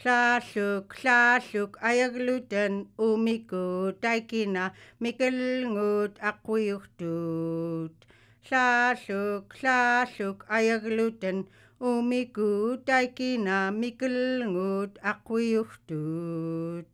Slasuk, slasuk, ayaglutan, umikut, aikina, mikelngut, akuyuktut. Slasuk, slasuk, ayaglutan, umikut, aikina, mikelngut, akuyuktut.